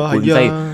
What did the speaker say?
你本身。